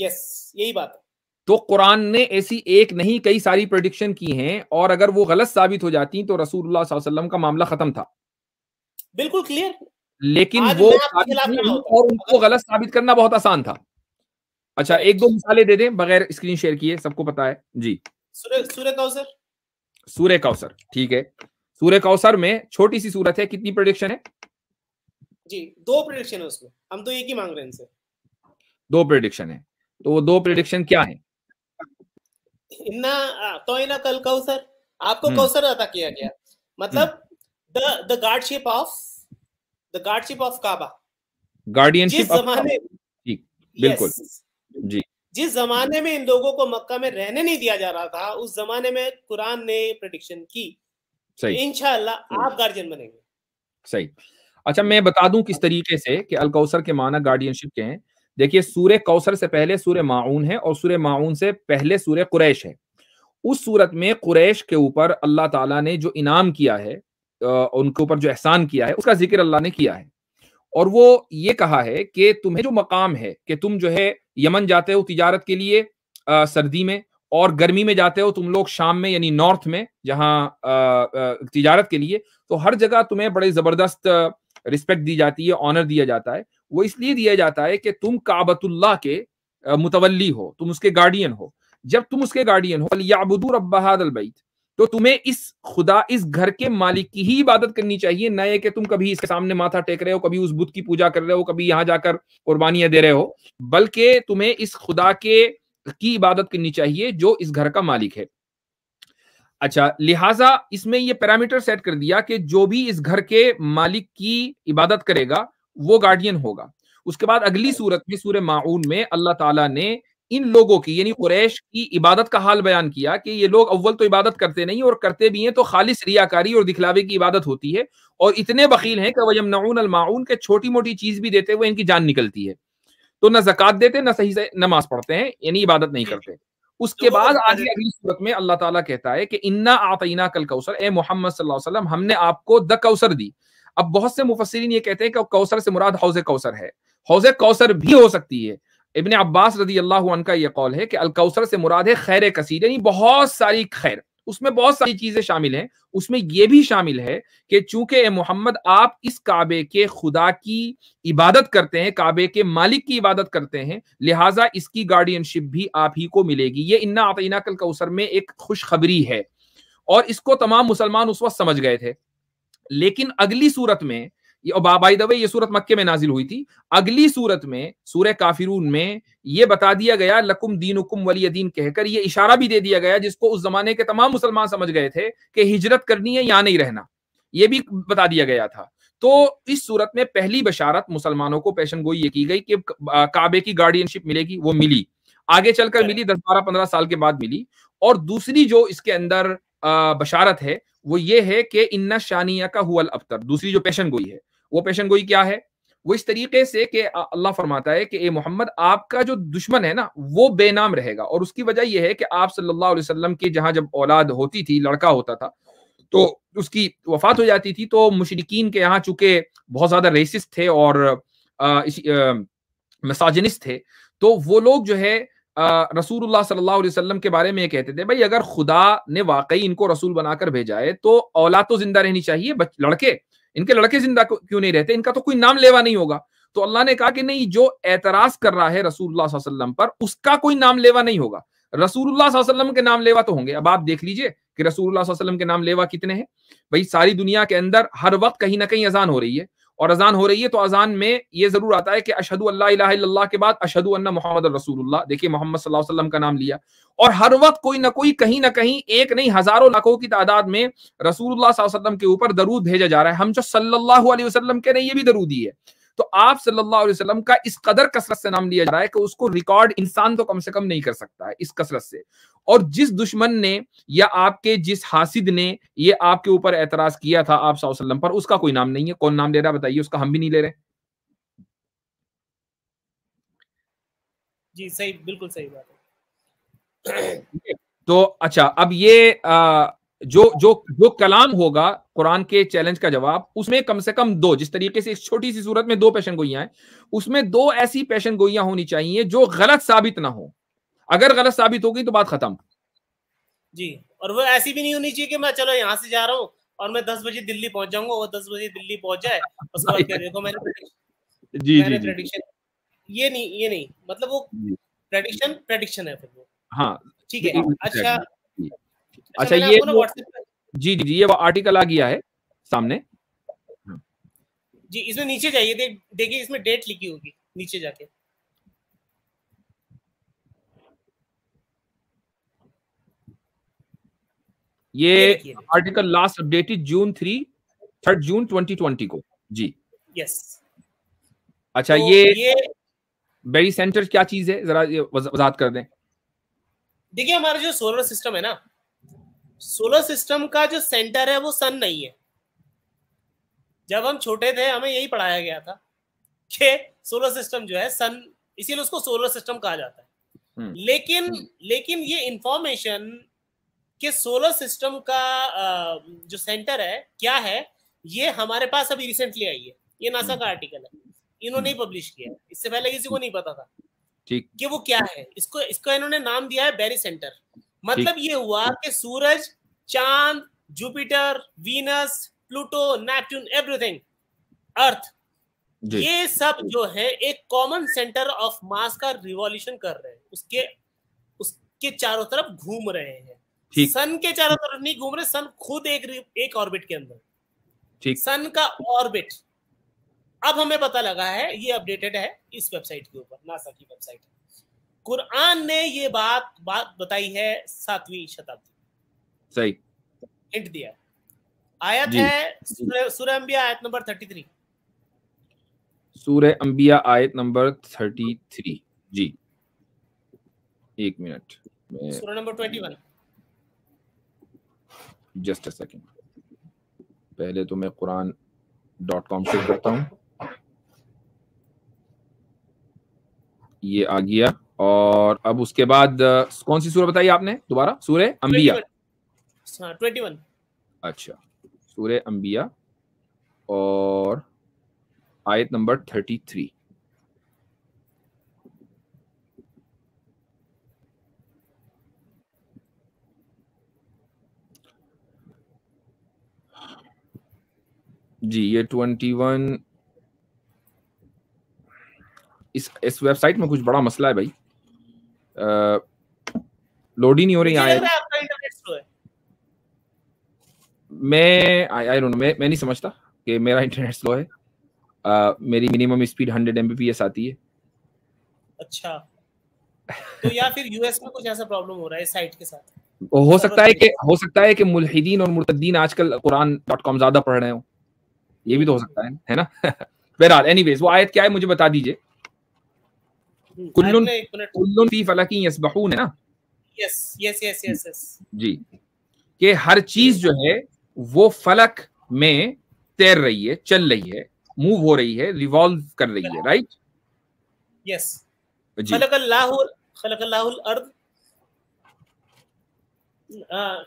यस यही बात तो कुरान ने ऐसी एक नहीं कई सारी प्रोडिक्शन की हैं और अगर वो गलत साबित हो जाती तो रसूलुल्लाह वसल्लम का मामला खत्म था बिल्कुल क्लियर लेकिन वो और उनको गलत साबित करना बहुत आसान था अच्छा एक दो मिसालें दे दें बगैर स्क्रीन शेयर किए सबको पता है जी सूर्य सूर्य सूर्य कौसर ठीक है सूर्य कौसर में छोटी सी सूरत है कितनी प्रोडिक्शन है जी दो प्रोडिक्शन है उसमें हम तो एक ही मांग रहे हैं इनसे दो प्रोडिक्शन है तो वो दो प्रोडिक्शन क्या है इन्ना तो इन्ना कल कौसर आपको हम्म। कौसर अदा किया गया मतलब the the guardship of the guardship of Kaaba guardianship जमाने ठीक बिल्कुल जी जिस जमाने में इन लोगों को मक्का में रहने नहीं दिया जा रहा था उस जमाने में कुरान ने प्रडिक्शन की इनशाला आप गार्जियन हम्म। बनेंगे सही अच्छा मैं बता दूं किस तरीके से कि अल कौसर के माना गार्डियनशिप के हैं देखिए सूर्य कौसर से पहले सूर्य माउन है और सूर्य माउन से पहले सूर्य कुरैश है उस सूरत में कुरैश के ऊपर अल्लाह ताला ने जो इनाम किया है उनके ऊपर जो एहसान किया है उसका जिक्र अल्लाह ने किया है और वो ये कहा है कि तुम्हें जो मकाम है कि तुम जो है यमन जाते हो तिजारत के लिए आ, सर्दी में और गर्मी में जाते हो तुम लोग शाम में यानी नॉर्थ में जहाँ तिजारत के लिए तो हर जगह तुम्हें बड़े ज़बरदस्त रिस्पेक्ट दी जाती है ऑनर दिया जाता है वो इसलिए दिया जाता है कि तुम काबतुल्ला के मुतवली हो तुम उसके गार्डियन हो जब तुम उसके गार्डियन हो याबुदू रब्बाद अलबैत तो तुम्हें इस खुदा इस घर के मालिक की ही इबादत करनी चाहिए न ये कि तुम कभी इसके सामने माथा टेक रहे हो कभी उस बुद्ध की पूजा कर रहे हो कभी यहां जाकर कुर्बानियां दे रहे हो बल्कि तुम्हें इस खुदा के की इबादत करनी चाहिए जो इस घर का मालिक है अच्छा लिहाजा इसमें यह पैरामीटर सेट कर दिया कि जो भी इस घर के मालिक की इबादत करेगा वो गार्डियन होगा उसके बाद अगली सूरत में सूर्य माउन में अल्लाह ताला ने इन लोगों की यानी कुरैश की इबादत का हाल बयान किया कि ये लोग अव्वल तो इबादत करते नहीं और करते भी हैं तो खालिस रियाकारी और दिखलावे की इबादत होती है और इतने बकील हैं कि वजम नाउन अलमाउन के छोटी मोटी चीज भी देते हुए इनकी जान निकलती है तो ना जक़ात देते ना सही से नमाज पढ़ते हैं यानी इबादत नहीं करते उसके तो बाद आगे अगली सूरत में अल्लाह ताला कहता है कि इन्ना आतना कल कौसर ए मोहम्मद वसल्लम हमने आपको द कौसर दी अब बहुत से मुफसरीन ये कहते हैं कि कौसर से मुराद हौज कौसर है हौज कौसर भी हो सकती है इबन अब्बास रजी अल्लाह का यह कौल है कि अलकौसर से मुराद है खैर कसीर यानी बहुत सारी खैर उसमें बहुत सारी चीजें शामिल हैं उसमें यह भी शामिल है कि चूंकि मोहम्मद आप इस काबे के खुदा की इबादत करते हैं काबे के मालिक की इबादत करते हैं लिहाजा इसकी गार्डियनशिप भी आप ही को मिलेगी ये इन्ना आतना कल कौसर में एक खुशखबरी है और इसको तमाम मुसलमान उस वक्त समझ गए थे लेकिन अगली सूरत में बाई दबे ये सूरत मक्के में नाजिल हुई थी अगली सूरत में सूर्य काफिरून में ये बता दिया गया लकुम दीन उकुम वली दीन कहकर ये इशारा भी दे दिया गया जिसको उस जमाने के तमाम मुसलमान समझ गए थे कि हिजरत करनी है या नहीं रहना ये भी बता दिया गया था तो इस सूरत में पहली बशारत मुसलमानों को पेशन गोई ये की गई कि काबे की गार्डियनशिप मिलेगी वो मिली आगे चलकर मिली दस बारह पंद्रह साल के बाद मिली और दूसरी जो इसके अंदर बशारत है वो ये है कि इन्ना शानिया का हुआ अबतर दूसरी जो पेशन गोई है वो पेशन गोई क्या है वो इस तरीके से कि अल्लाह फरमाता है कि ए मोहम्मद आपका जो दुश्मन है ना वो बेनाम रहेगा और उसकी वजह यह है कि आप सल्लल्लाहु अलैहि वसल्लम की जहां जब औलाद होती थी लड़का होता था तो उसकी वफात हो जाती थी तो मुशरकिन के यहाँ चूंकि बहुत ज्यादा रेसिस थे और मसाजनिस्ट थे तो वो लोग जो है रसूलुल्लाह सल्लल्लाहु अलैहि वसल्लम के बारे में कहते थे भाई अगर खुदा ने वाकई इनको रसूल बनाकर भेजा है तो औलाद तो जिंदा रहनी चाहिए लड़के इनके लड़के जिंदा क्यों नहीं रहते इनका तो कोई नाम लेवा नहीं होगा तो अल्लाह ने कहा कि नहीं जो एतराज कर रहा है रसूलुल्लाह पर उसका कोई नाम लेवा नहीं होगा रसूलुल्लाह के नाम लेवा तो होंगे अब आप देख लीजिए कि रसूलुल्लाह के नाम लेवा कितने हैं भाई सारी दुनिया के अंदर हर वक्त कहीं ना कहीं अजान हो रही है और अजान हो रही है तो अजान में ये जरूर आता है कि अशदु अल्लाह के बाद अशद अन्ना मोहम्मद रसूलुल्लाह देखिए मोहम्मद सल्लल्लाहु अलैहि वसल्लम का नाम लिया और हर वक्त कोई ना कोई कहीं ना कहीं एक नहीं हजारों लाखों की तादाद में रसूल के ऊपर दरूद भेजा जा रहा है हम जो सल्लाम के वसल्लम ये भी दरूदी है तो आप सल्लल्लाहु अलैहि वसल्लम का इस कदर कसरत से नाम लिया जा रहा है कि उसको रिकॉर्ड इंसान तो कम से कम नहीं कर सकता है इस कसरत से और जिस दुश्मन ने या आपके जिस हासिद ने ये आपके ऊपर एतराज किया था आप सल्लम पर उसका कोई नाम नहीं है कौन नाम ले रहा बताइए उसका हम भी नहीं ले रहे जी सही बिल्कुल सही बात है तो अच्छा अब ये आ, जो जो जो कलाम होगा कुरान के चैलेंज का जवाब उसमें कम से कम दो जिस तरीके से छोटी सी सूरत में दो पैशन गोइयां हैं उसमें दो ऐसी पैशन गोइयां होनी चाहिए जो गलत साबित ना हो अगर गलत साबित होगी तो बात खत्म जी और वो ऐसी भी नहीं होनी चाहिए कि मैं चलो यहाँ से जा रहा हूँ और मैं दस बजे दिल्ली पहुंच जाऊंगा वो दस बजे दिल्ली पहुंच जाए देखो मैंने जी जी, प्रेडिक्शन ये नहीं ये नहीं मतलब वो प्रेडिक्शन प्रेडिक्शन है फिर वो हाँ ठीक है अच्छा अच्छा ये जी जी जी ये आर्टिकल आ गया है सामने हाँ। जी इसमें नीचे जाइए दे, देखिए इसमें डेट लिखी होगी नीचे जाके ये article last updated June three third June 2020 को जी यस अच्छा तो ये, ये बेरी सेंटर क्या चीज है जरा ये वजात कर दें देखिए हमारा जो सोलर सिस्टम है ना सोलर सिस्टम का जो सेंटर है वो सन नहीं है जब हम छोटे थे हमें यही पढ़ाया गया था कि सोलर सिस्टम जो है सन इसीलिए उसको सोलर सिस्टम कहा जाता है हम्म। लेकिन हम्म। लेकिन ये इंफॉर्मेशन कि सोलर सिस्टम का जो सेंटर है क्या है ये हमारे पास अभी रिसेंटली आई है ये नासा हम्म। का आर्टिकल है इन्होंने ही पब्लिश किया है इससे पहले किसी को नहीं पता था ठीक कि वो क्या है इसको इसको इन्होंने नाम दिया है बेरी सेंटर मतलब ये हुआ कि सूरज चांद Jupiter Venus Pluto Neptune everything Earth ये सब जो है एक कॉमन सेंटर ऑफ मास का रिवॉल्यूशन कर रहे हैं उसके उसके चारों तरफ घूम रहे हैं सन के चारों तरफ नहीं घूम रहे सन खुद एक एक ऑर्बिट के अंदर ठीक सन का ऑर्बिट अब हमें पता लगा है ये अपडेटेड है इस वेबसाइट के ऊपर नासा की वेबसाइट कुरान ने ये बात बात बताई है सातवीं शताब्दी सही हिंट दिया आयत है सूर्य अंबिया आयत नंबर थर्टी थ्री सूर्य अंबिया आयत नंबर थर्टी थ्री जी एक मिनट सूर्य number twenty one just a second पहले तो मैं कुरान डॉट कॉम से करता हूं ये आ गया और अब उसके बाद कौन सी सूर बताई आपने दोबारा सूर्य अंबिया ट्वेंटी वन हाँ, अच्छा सूर्य अंबिया और आयत नंबर थर्टी थ्री जी ये ट्वेंटी वन इस इस वेबसाइट में कुछ बड़ा मसला है भाई लोड ही नहीं हो रही है मैं आई आई डोंट नो मैं मैं नहीं समझता कि मेरा इंटरनेट स्लो है uh, मेरी मिनिमम स्पीड 100 एमबीपीएस आती है अच्छा तो या फिर यूएस में कुछ ऐसा प्रॉब्लम हो रहा है साइट के साथ हो सकता है कि हो सकता है कि मुलहिदीन और मुर्तदीन आजकल कुरान डॉट कॉम ज्यादा पढ़ रहे हो ये भी तो हो सकता है है ना बहरहाल एनीवेज वो आयत क्या है मुझे बता दीजिए कुल्लुन कुल्लुन फी फलकी यसबहून है ना yes yes yes yes yes जी कि हर चीज जो है वो फलक में तैर रही है चल रही है मूव हो रही है रिवॉल्व कर रही है राइट यस खलक अल्लाह खलक अल्लाह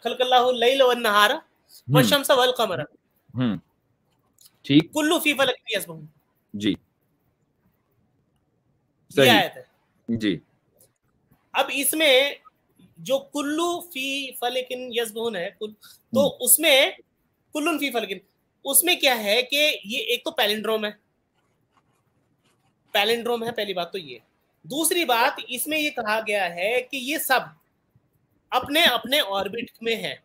खलक अल्लाह लैल व हम्म। व कमर हम्म। ठीक कुल्लू फी फलक यसबहून जी सही आयत है जी अब इसमें जो कुल्लू फी फल यसबहुन है तो हम्म। उसमें कुल्लू फी फलकिन उसमें क्या है कि ये एक तो पैलिंड्रोम है पैलिंड्रोम है पहली बात तो ये दूसरी बात इसमें ये कहा गया है कि ये सब अपने अपने ऑर्बिट में है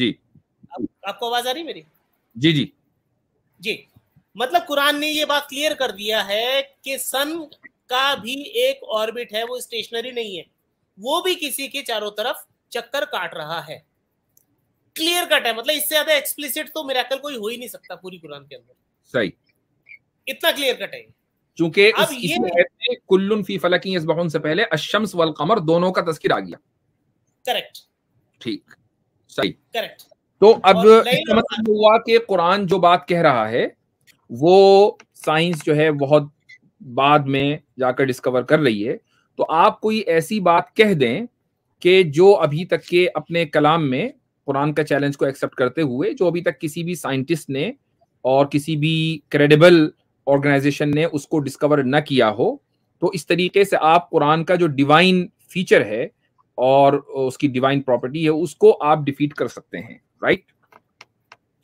जी आप, आपको आवाज आ रही मेरी जी जी जी मतलब कुरान ने ये बात क्लियर कर दिया है कि सन का भी एक ऑर्बिट है वो स्टेशनरी नहीं है वो भी किसी के चारों तरफ चक्कर काट रहा है क्लियर कट है मतलब इससे ज्यादा एक्सप्लिसिट तो मेराकल कोई हो ही नहीं सकता पूरी कुरान के अंदर सही इतना क्लियर कट है चूंकि अब इस, ये कुल्लुन फी फलकी यसबहुन से पहले अशम्स वल कमर दोनों का तस्कर आ गया करेक्ट ठीक सही करेक्ट तो अब इसका मतलब हुआ कि कुरान जो बात कह रहा है वो साइंस जो है बहुत बाद में जाकर डिस्कवर कर रही है तो आप कोई ऐसी बात कह दें कि जो अभी तक के अपने कलाम में कुरान का चैलेंज को एक्सेप्ट करते हुए जो अभी तक किसी भी साइंटिस्ट ने और किसी भी क्रेडिबल ऑर्गेनाइजेशन ने उसको डिस्कवर न किया हो तो इस तरीके से आप कुरान का जो डिवाइन फीचर है और उसकी डिवाइन प्रॉपर्टी है उसको आप डिफीट कर सकते हैं राइट right?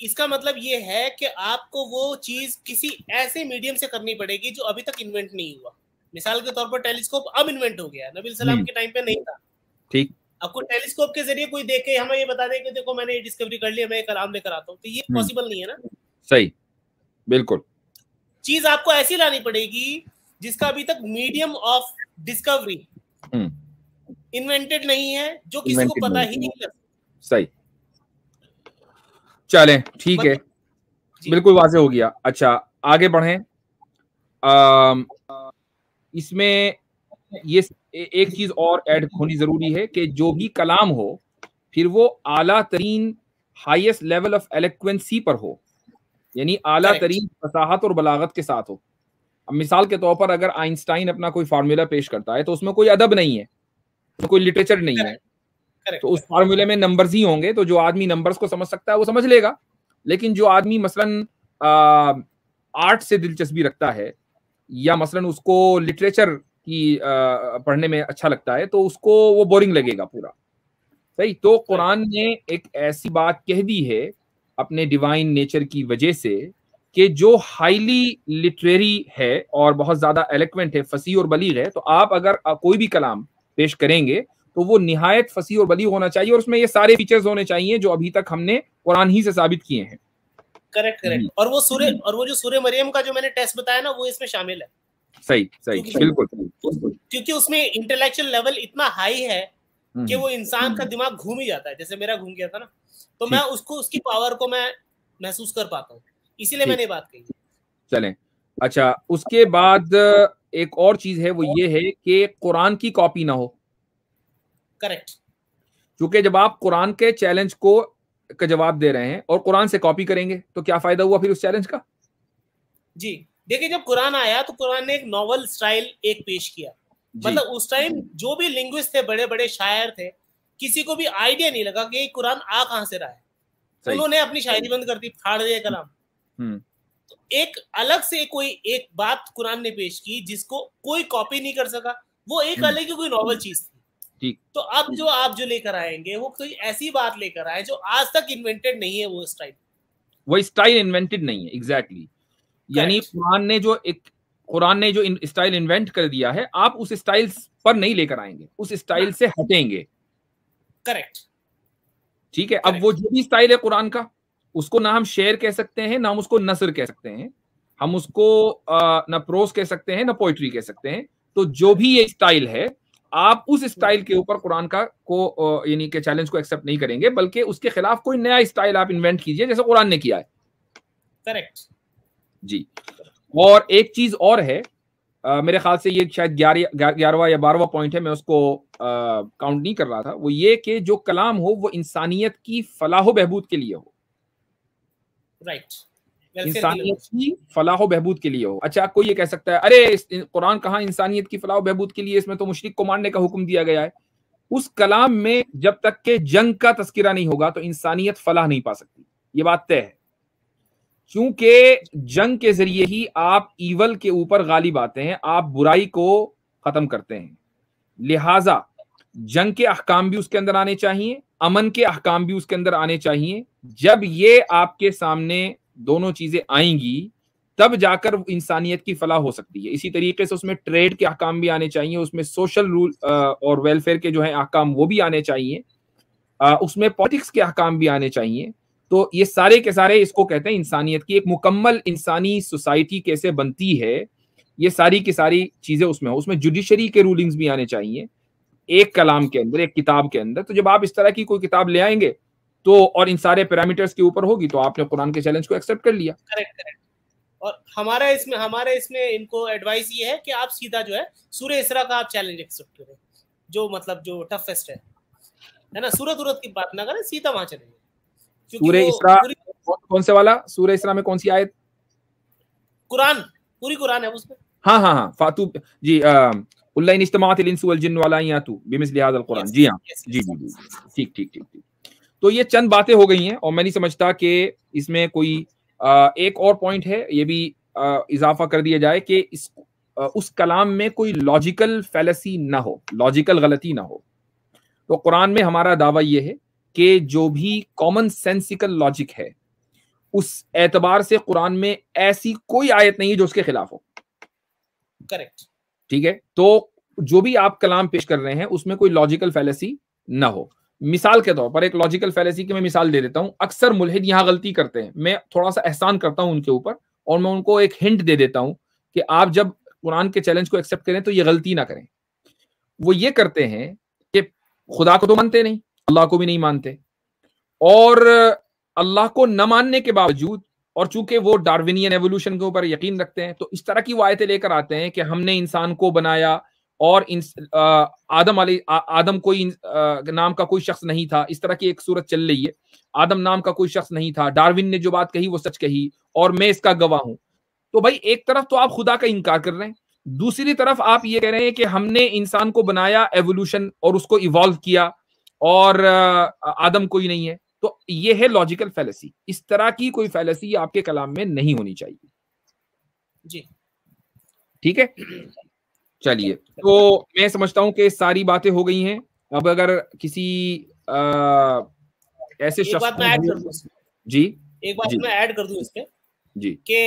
इसका मतलब ये है कि आपको वो चीज किसी ऐसे मीडियम से करनी पड़ेगी जो अभी तक इन्वेंट नहीं हुआ मिसाल के तौर पर टेलीस्कोप अब इन्वेंट हो गया नबी सलाम के टाइम पे नहीं था ठीक आपको टेलीस्कोप के जरिए कोई देखे हमें ये बता दे कि देखो मैंने ये डिस्कवरी कर लिया मैं एक आराम लेकर आता हूँ तो ये पॉसिबल हम्म। नहीं है ना सही बिल्कुल चीज आपको ऐसी लानी पड़ेगी जिसका अभी तक मीडियम ऑफ डिस्कवरी इन्वेंटेड नहीं है जो किसी को पता ही नहीं सही चलें ठीक है बिल्कुल वाजे हो गया अच्छा आगे बढ़े इसमें ये एक चीज और ऐड होनी जरूरी है कि जो भी कलाम हो फिर वो आला तरीन हाइस्ट लेवल ऑफ एलिक्वेंसी पर हो यानी आला तरीन फसाहत और बलागत के साथ हो अब मिसाल के तौर पर अगर आइंस्टाइन अपना कोई फार्मूला पेश करता है तो उसमें कोई अदब नहीं है तो कोई लिटरेचर नहीं है तो उस फार्मूले में नंबर्स ही होंगे तो जो आदमी नंबर्स को समझ सकता है वो समझ लेगा लेकिन जो आदमी मसलन आर्ट से दिलचस्पी रखता है या मसलन उसको लिटरेचर की आ, पढ़ने में अच्छा लगता है तो उसको वो बोरिंग लगेगा पूरा सही तो कुरान ने एक ऐसी बात कह दी है अपने डिवाइन नेचर की वजह से कि जो हाईली लिटरेरी है और बहुत ज्यादा एलिक्वेंट है फसी और बलीग है तो आप अगर कोई भी कलाम पेश करेंगे तो वो निहायत फसी और बली होना चाहिए और उसमें ये सारे फीचर्स होने चाहिए जो अभी तक हमने कुरान ही से साबित किए हैं करेक्ट हम्म। करेक्ट और वो सूर्य और वो जो सूर्य मरियम का जो मैंने टेस्ट बताया ना वो इसमें शामिल है सही सही बिल्कुल क्योंकि उसमें इंटेलेक्चुअल लेवल इतना हाई है हम्म। कि वो इंसान का हम्म। दिमाग घूम ही जाता है जैसे मेरा घूम गया था ना तो मैं उसको उसकी पावर को मैं महसूस कर पाता हूँ इसीलिए मैंने बात कही चले अच्छा उसके बाद एक और चीज है वो ये है कि कुरान की कॉपी ना हो करेक्ट क्योंकि जब आप कुरान के चैलेंज को का जवाब दे रहे हैं और कुरान से कॉपी करेंगे तो क्या फायदा हुआ फिर उस चैलेंज का जी देखिए जब कुरान आया तो कुरान ने एक नॉवल स्टाइल एक पेश किया मतलब उस टाइम जो भी लिंग्विस्ट थे बड़े बड़े शायर थे किसी को भी आइडिया नहीं लगा कि कुरान आ कहां से रहा है उन्होंने अपनी शायरी बंद कर दी फाड़ दिया कलाम हम्म। तो एक अलग से कोई एक बात कुरान ने पेश की जिसको कोई कॉपी नहीं कर सका वो एक हम्म। अलग ही कोई नॉवल चीज थी ठीक तो अब जो आप जो लेकर आएंगे वो कोई ऐसी बात लेकर आए जो आज तक इन्वेंटेड नहीं है वो स्टाइल वो स्टाइल इन्वेंटेड नहीं है एग्जैक्टली exactly. यानी कुरान ने जो एक कुरान ने जो स्टाइल इन्वेंट कर दिया है आप उस स्टाइल पर नहीं लेकर आएंगे उस स्टाइल से हटेंगे करेक्ट ठीक है Correct. अब वो जो भी स्टाइल है कुरान का उसको ना हम शेर कह सकते हैं ना हम उसको नसर कह सकते हैं हम उसको ना प्रोस कह सकते हैं ना पोइट्री कह सकते हैं तो जो भी ये स्टाइल है आप उस स्टाइल के हम्म। ऊपर कुरान का को यानी के चैलेंज को एक्सेप्ट नहीं करेंगे बल्कि उसके खिलाफ कोई नया स्टाइल आप इन्वेंट कीजिए जैसे कुरान ने किया है करेक्ट जी और एक चीज और है आ, मेरे ख्याल से ये शायद ग्यारह ग्यारहवा या बारहवा पॉइंट है मैं उसको काउंट नहीं कर रहा था वो ये कि जो कलाम हो वो इंसानियत की फलाह बहबूद के लिए हो राइट right. इंसानियत की फलाह बहबूद के लिए हो अच्छा कोई ये कह सकता है अरे कुरान कहा इंसानियत की फलाह बहबूद के लिए इसमें तो मुशरक को मारने का हुक्म दिया गया है उस कलाम में जब तक के जंग का तस्करा नहीं होगा तो इंसानियत फलाह नहीं पा सकती ये बात तय है क्योंकि जंग के जरिए ही आप ईवल के ऊपर गालिब आते हैं आप बुराई को खत्म करते हैं लिहाजा जंग के अहकाम भी उसके अंदर आने चाहिए अमन के अहकाम भी उसके अंदर आने चाहिए जब ये आपके सामने दोनों चीजें आएंगी तब जाकर इंसानियत की फलाह हो सकती है इसी तरीके से उसमें ट्रेड के अहकाम भी आने चाहिए उसमें सोशल रूल और वेलफेयर के जो है अहकाम वो भी आने चाहिए उसमें पॉलिटिक्स के अहकाम भी आने चाहिए तो ये सारे के सारे इसको कहते हैं इंसानियत की एक मुकम्मल इंसानी सोसाइटी कैसे बनती है ये सारी की सारी चीजें उसमें हो उसमें जुडिशरी के रूलिंग्स भी आने चाहिए एक कलाम के अंदर एक किताब के अंदर तो जब आप इस तरह की कोई किताब ले आएंगे तो और इन सारे पैरामीटर्स के ऊपर होगी तो आपने कुरान के चैलेंज को एक्सेप्ट कर लिया करेक्ट करेक्ट और हमारा इसमें हमारे इसमें इनको एडवाइस ये है कि आप सीधा जो है सूर्य इसरा का आप चैलेंज एक्सेप्ट करें जो मतलब जो टफेस्ट है है ना सूरत उरत की बात ना करें सीधा वहां चले सूर्य इसरा कौन से वाला सूर्य इसरा में कौन सी आयत कुरान पूरी कुरान है उसमें हाँ हाँ हाँ फातू जी उल्लाइन इस्तेमात वल जिन वाला तू बिमिस लिहाज अल कुरान जी हाँ जी जी जी ठीक ठीक ठीक ठीक तो ये चंद बातें हो गई हैं और मैं नहीं समझता कि इसमें कोई आ, एक और पॉइंट है ये भी आ, इजाफा कर दिया जाए कि इस आ, उस कलाम में कोई लॉजिकल फैलसी ना हो लॉजिकल गलती ना हो तो कुरान में हमारा दावा यह है कि जो भी कॉमन सेंसिकल लॉजिक है उस एतबार से कुरान में ऐसी कोई आयत नहीं है जो उसके खिलाफ हो करेक्ट ठीक है तो जो भी आप कलाम पेश कर रहे हैं उसमें कोई लॉजिकल फैलेसी ना हो मिसाल के तौर पर एक लॉजिकल फैलेसी की मैं मिसाल दे देता हूं अक्सर मुलहिद यहाँ गलती करते हैं मैं थोड़ा सा एहसान करता हूं उनके ऊपर और मैं उनको एक हिंट दे देता हूं कि आप जब कुरान के चैलेंज को एक्सेप्ट करें तो ये गलती ना करें वो ये करते हैं कि खुदा को तो मानते नहीं अल्लाह को भी नहीं मानते और अल्लाह को न मानने के बावजूद और चूंकि वो डार्विनियन एवोल्यूशन के ऊपर यकीन रखते हैं तो इस तरह की वो आयतें लेकर आते हैं कि हमने इंसान को बनाया और इन आदम अली आदम कोई आ, नाम का कोई शख्स नहीं था इस तरह की एक सूरत चल रही है आदम नाम का कोई शख्स नहीं था डार्विन ने जो बात कही वो सच कही और मैं इसका गवाह हूं तो भाई एक तरफ तो आप खुदा का इनकार कर रहे हैं दूसरी तरफ आप ये कह रहे हैं कि हमने इंसान को बनाया एवोल्यूशन और उसको इवॉल्व किया और आदम कोई नहीं है तो ये है लॉजिकल फैलेसी इस तरह की कोई फैलेसी आपके कलाम में नहीं होनी चाहिए जी ठीक है चलिए तो मैं समझता हूँ कि सारी बातें हो गई हैं अब अगर किसी आ, ऐसे एक बात मैं ऐड कर जी एक बात जी. मैं ऐड कर दूं इसमें जी के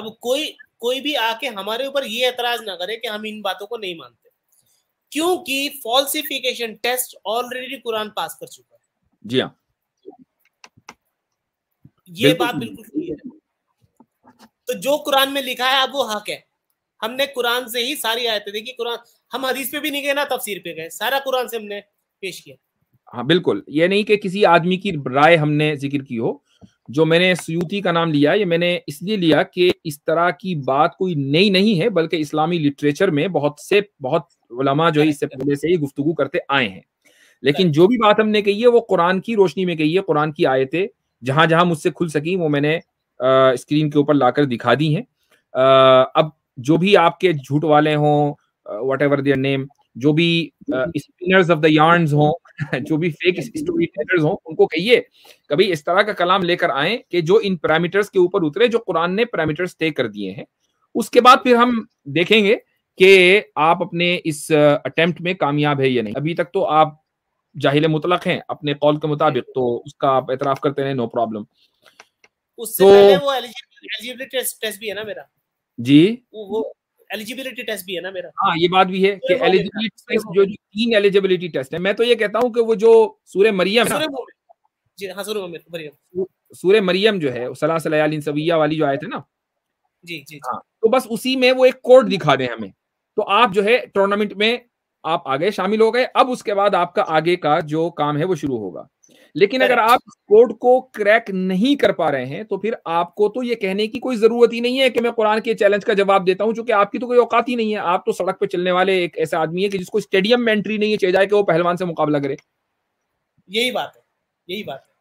अब कोई कोई भी आके हमारे ऊपर ये एतराज ना करे कि हम इन बातों को नहीं मानते क्योंकि falsification test already Quran pass कर चुका है जी हाँ ये बात बिल्कुल सही है तो जो कुरान में लिखा है अब वो हक है हमने कुरान से ही सारी आयतें देखी कुरान हम हदीस पे भी नहीं गए ना तफसीर पे गए सारा कुरान से हमने पेश किया हाँ बिल्कुल ये नहीं कि किसी आदमी की राय हमने जिक्र की हो जो मैंने सयूती का नाम लिया ये मैंने इसलिए लिया कि इस तरह की बात कोई नई नहीं नहीं है बल्कि इस्लामी लिटरेचर में बहुत से बहुत उलमा जो है इससे पहले से ही गुफ्तु करते आए हैं लेकिन जो भी बात हमने कही है वो कुरान की रोशनी में कही है कुरान की आयतें जहां जहां मुझसे खुल सकी वो मैंने आ, स्क्रीन के ऊपर लाकर दिखा दी हैं अब जो भी आपके झूठ वाले हों वट एवर दियर नेम जो भी स्पिनर्स ऑफ द यार्न्स हों जो भी फेक स्टोरी टेलर्स हों उनको कहिए कभी इस तरह का कलाम लेकर आए कि जो इन पैरामीटर्स के ऊपर उतरे जो कुरान ने पैरामीटर्स तय कर दिए हैं उसके बाद फिर हम देखेंगे कि आप अपने इस अटेम्प्ट में कामयाब है या नहीं अभी तक तो आप जाहिल मुतलक हैं अपने कॉल के मुताबिक तो उसका आप एतराफ करते रहे नो प्रॉब्लम उससे तो, पहले वो एलिजिबिलिटी टेस्ट भी है ना मेरा जी वो एलिजिबिलिटी टेस्ट भी है ना मेरा हाँ ये बात भी है तो कि एलिजिबिलिटी टेस्ट जो जो तीन एलिजिबिलिटी टेस्ट है मैं तो ये कहता हूँ कि वो जो सूर्य मरियम जी हाँ सूर्य मरियम सूर्य मरियम जो है सलासविया वाली जो आए थे ना जी जी हाँ तो बस उसी में वो एक कोड दिखा दें हमें तो आप जो है टूर्नामेंट में आप आगे शामिल हो गए अब उसके बाद आपका आगे का जो काम है वो शुरू होगा लेकिन अगर आप कोड को क्रैक नहीं कर पा रहे हैं तो फिर आपको तो ये कहने की कोई जरूरत ही नहीं है कि मैं कुरान के चैलेंज का जवाब देता हूं क्योंकि आपकी तो कोई औकात ही नहीं है आप तो सड़क पर चलने वाले एक ऐसा आदमी है कि जिसको स्टेडियम में एंट्री नहीं है चाहिए जाए कि वो पहलवान से मुकाबला करे यही बात है यही बात है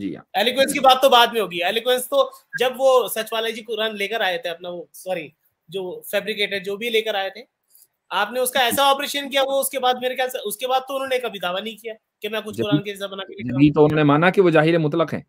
जी हाँ एलिक्वेंस की बात तो बाद में होगी एलिक्वेंस तो जब वो सच वाले जी कुरान लेकर आए थे अपना वो सॉरी जो फैब्रिकेटेड जो भी लेकर आए थे आपने उसका ऐसा ऑपरेशन किया वो उसके बाद मेरे ख्याल से उसके बाद तो उन्होंने कभी दावा नहीं किया कि मैं कुछ कुरान के जैसा बना के तो उन्होंने माना कि वो जाहिर मुतलक हैं